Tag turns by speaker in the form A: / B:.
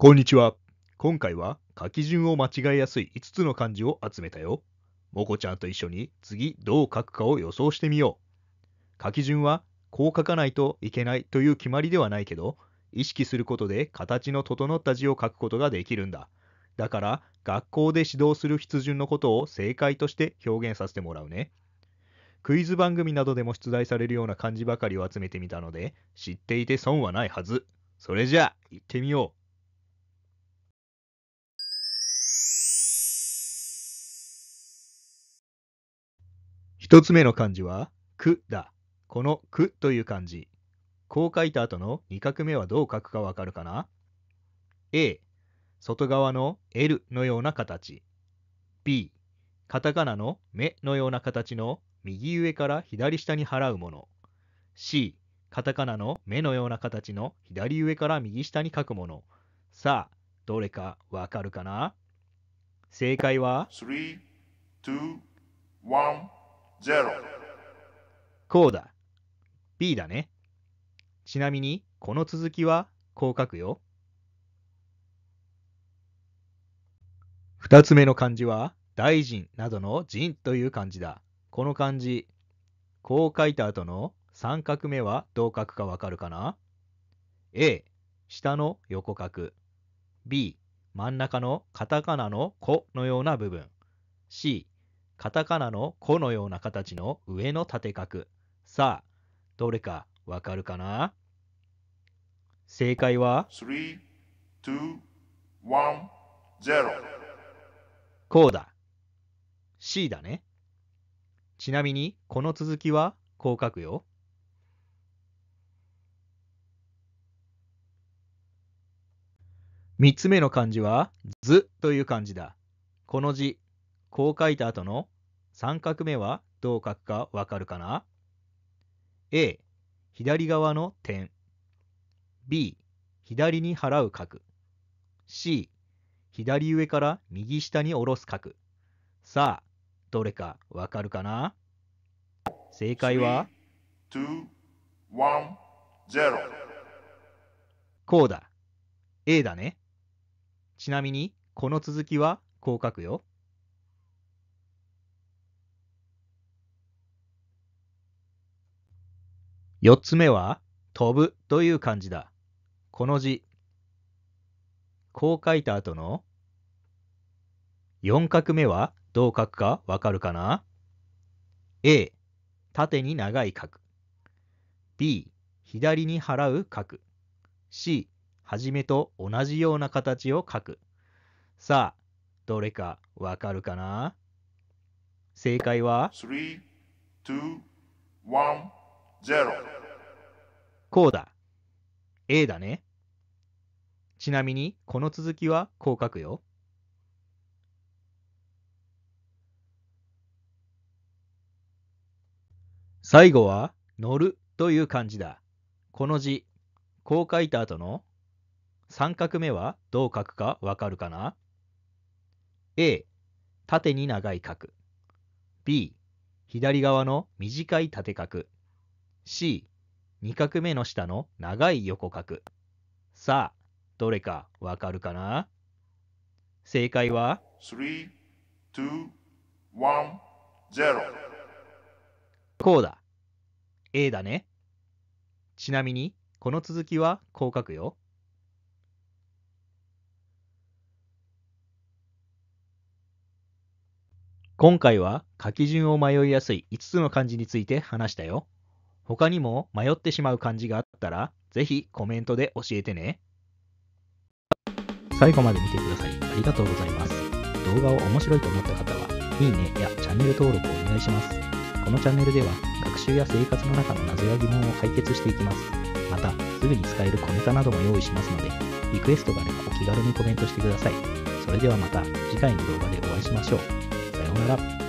A: こんにちは。今回は書き順を間違えやすい5つの漢字を集めたよ。もこちゃんと一緒に次どう書くかを予想してみよう。書き順はこう書かないといけないという決まりではないけど、意識することで形の整った字を書くことができるんだ。だから学校で指導する筆順のことを正解として表現させてもらうね。クイズ番組などでも出題されるような漢字ばかりを集めてみたので、知っていて損はないはず。それじゃあ、行ってみよう。1つ目の漢字は、くだ。このくという漢字。こう書いた後の2画目はどう書くかわかるかな ?A、外側の L のような形。B、カタカナの目のような形の右上から左下に払うもの。C、カタカナの目のような形の左上から右下に書くもの。さあ、どれかわかるかな正解は
B: 3、2、1。0
A: こうだ B だねちなみにこの続きはこう書くよ2つ目の漢字は大臣などの人という漢字だこの漢字こう書いた後の3画目はどう書くかわかるかな A 下の横角 B 真ん中のカタカナの「子」のような部分 C カタカナの「コ」のような形の上の縦角。さあ、どれかわかるかな正解は
B: 3、2、1、0。
A: こうだ。C だね。ちなみに、この続きはこう書くよ。3つ目の漢字は、図という漢字だ。この字、こう書いた後の三角目はどう書くかわかるかな ?A、左側の点。B、左に払う角。C、左上から右下に下ろす角。さあ、どれかわかるかな正解はこうだ。A だね。ちなみに、この続きはこう書くよ。4つ目は、飛ぶという漢字だ。この字、こう書いた後の4画目はどう書くかわかるかな ?A、縦に長い角。B、左に払う角。C、はじめと同じような形を書く。さあ、どれかわかるかな正解は
B: ?3、2、1 0
A: こうだ。A だね。ちなみに、この続きはこう書くよ。最後は、乗るという漢字だ。この字、こう書いた後の3角目はどう書くかわかるかな ?A、縦に長い角。B、左側の短い縦角。C、二画目の下の長い横画さあ、どれかわかるかな正解は
B: 3、2、1、0
A: こうだ。A だね。ちなみに、この続きはこう書くよ。今回は書き順を迷いやすい5つの漢字について話したよ。他にも迷ってしまう感じがあったら、ぜひコメントで教えてね。最後まで見てくださりありがとうございます。動画を面白いと思った方は、いいねやチャンネル登録お願いします。このチャンネルでは、学習や生活の中の謎や疑問を解決していきます。また、すぐに使える小ネタなども用意しますので、リクエストがあればお気軽にコメントしてください。それではまた次回の動画でお会いしましょう。さようなら。